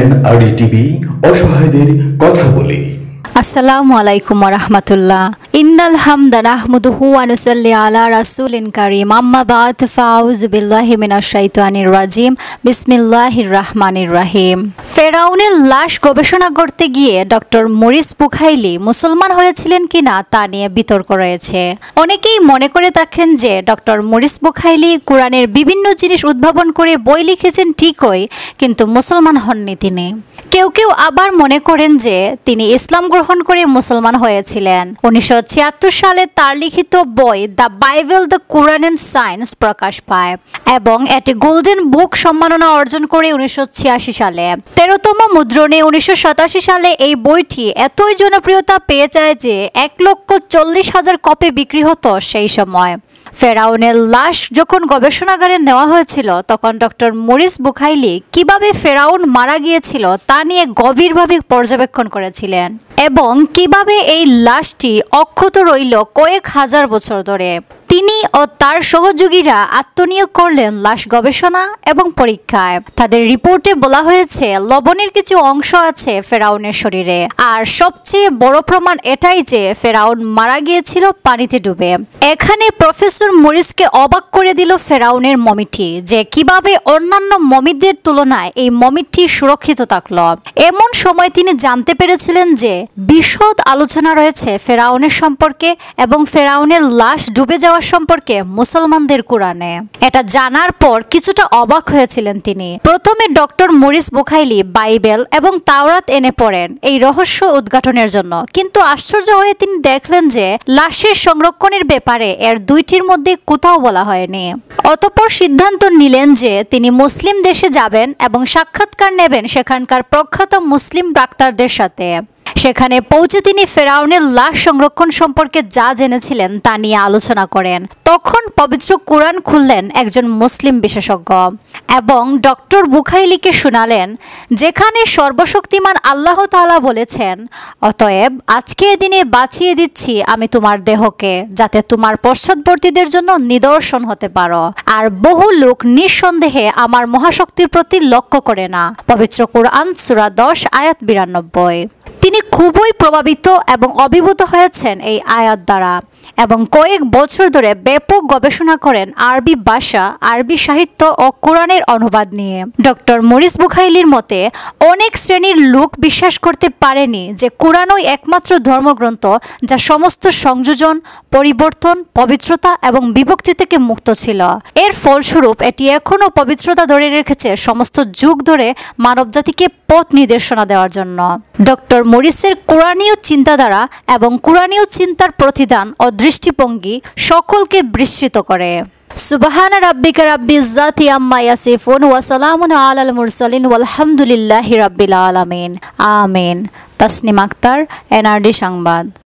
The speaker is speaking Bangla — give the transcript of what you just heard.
এনআরডি টিভি অসহায়দের কথা বলে আসসালামু আলাইকুম রহমতুল্লাহ إن الحمد نحمده ونصلي على رسول كريم أما بعد فأعوذ بالله من الشيطان الرجيم بسم الله الرحمن ফেরাউনের লাশ গবেষণা করতে গিয়ে ডক্টর মরিস বুখাইলি মুসলমান হয়েছিলেন কিনা তা নিয়ে বিতর্ক রয়েছে অনেকেই মনে করে থাকেন যে ডক্টর মরিস বুখাইলি কোরআনের বিভিন্ন জিনিস উদ্ভাবন করে বই লিখেছেন ঠিকই কিন্তু মুসলমান হননি তিনি কেউ কেউ আবার মনে করেন যে তিনি ইসলাম গ্রহণ করে মুসলমান হয়েছিলেন উনিশশো সালে তার লিখিত বই the Bible the Quran and science প্রকাশ পায় এবং এটি গোল্ডেন বুক সম্মাননা অর্জন করে উনিশশো সালে তেরোতম মুদ্রণে উনিশশো সালে এই বইটি এতই জনপ্রিয়তা পেয়ে যায় যে এক লক্ষ চল্লিশ হাজার কপি বিক্রি হতো সেই সময় ফেরাউনের লাশ যখন গবেষণাগারে নেওয়া হয়েছিল তখন ডক্টর মরিস বুখাইলি কিভাবে ফেরাউন মারা গিয়েছিল তা তা নিয়ে গভীরভাবে পর্যবেক্ষণ করেছিলেন এবং কিভাবে এই লাশটি অক্ষত রইল কয়েক হাজার বছর ধরে তিনি ও তার সহযোগীরা আত্মনিয়োগ করলেন লাশ গবেষণা এবং পরীক্ষায় তাদের রিপোর্টে বলা হয়েছে লবণের কিছু অংশ আছে ফেরাউনের শরীরে আর সবচেয়ে বড় প্রমাণ এটাই যে ফেরাউন মারা গিয়েছিল পানিতে ডুবে এখানে প্রফেসর মরিসকে অবাক করে দিল ফেরাউনের মমিটি যে কিভাবে অন্যান্য মমিদের তুলনায় এই মমিটি সুরক্ষিত থাকল এমন সময় তিনি জানতে পেরেছিলেন যে বিশদ আলোচনা রয়েছে ফেরাউনের সম্পর্কে এবং ফেরাউনের লাশ ডুবে যাওয়া দেওয়া সম্পর্কে মুসলমানদের কোরআনে এটা জানার পর কিছুটা অবাক হয়েছিলেন তিনি প্রথমে ডক্টর মরিস বোখাইলি বাইবেল এবং তাওরাত এনে পড়েন এই রহস্য উদ্ঘাটনের জন্য কিন্তু আশ্চর্য হয়ে তিনি দেখলেন যে লাশের সংরক্ষণের ব্যাপারে এর দুইটির মধ্যে কোথাও বলা হয়নি অতপর সিদ্ধান্ত নিলেন যে তিনি মুসলিম দেশে যাবেন এবং সাক্ষাৎকার নেবেন সেখানকার প্রখ্যাত মুসলিম ডাক্তারদের সাথে সেখানে পৌঁছে তিনি ফেরাউনের লাশ সংরক্ষণ সম্পর্কে যা জেনেছিলেন তা নিয়ে আলোচনা করেন তখন পবিত্র কোরআন খুললেন একজন মুসলিম বিশেষজ্ঞ এবং ডক্টর বুখাইলিকে শুনালেন যেখানে সর্বশক্তিমান আল্লাহ তালা বলেছেন অতএব আজকে দিনে বাঁচিয়ে দিচ্ছি আমি তোমার দেহকে যাতে তোমার পশ্চাদবর্তীদের জন্য নিদর্শন হতে পারো আর বহু লোক নিঃসন্দেহে আমার মহাশক্তির প্রতি লক্ষ্য করে না পবিত্র কোরআন সুরা দশ আয়াত বিরানব্বই তিনি খুবই প্রভাবিত এবং অভিভূত হয়েছেন এই আয়াত দ্বারা এবং কয়েক বছর ধরে ব্যাপক গবেষণা করেন আরবি ভাষা আরবি সাহিত্য ও কোরআনের অনুবাদ নিয়ে ডক্টর মরিস বুখাইলির মতে অনেক শ্রেণীর লোক বিশ্বাস করতে পারেনি যে কোরআনই একমাত্র ধর্মগ্রন্থ যা সমস্ত সংযোজন পরিবর্তন পবিত্রতা এবং বিভক্তি থেকে মুক্ত ছিল এর ফলস্বরূপ এটি এখনও পবিত্রতা ধরে রেখেছে সমস্ত যুগ ধরে মানবজাতিকে পথ নির্দেশনা দেওয়ার জন্য ডক্টর মরিসের কোরআনীয় চিন্তাধারা এবং কোরআনীয় চিন্তার প্রতিদান অদৃশ্য দৃষ্টিভঙ্গি সকলকে বিস্মিত করে সুবাহান রব্বিকা রব্বিজাতি আম্মা ইয়াসিফুন ওয়া সালামুন আলাল মুরসালিন ওয়ালহামদুলিল্লাহি রাব্বিল আলামিন আমিন তাসনিম আক্তার এনআরডি সংবাদ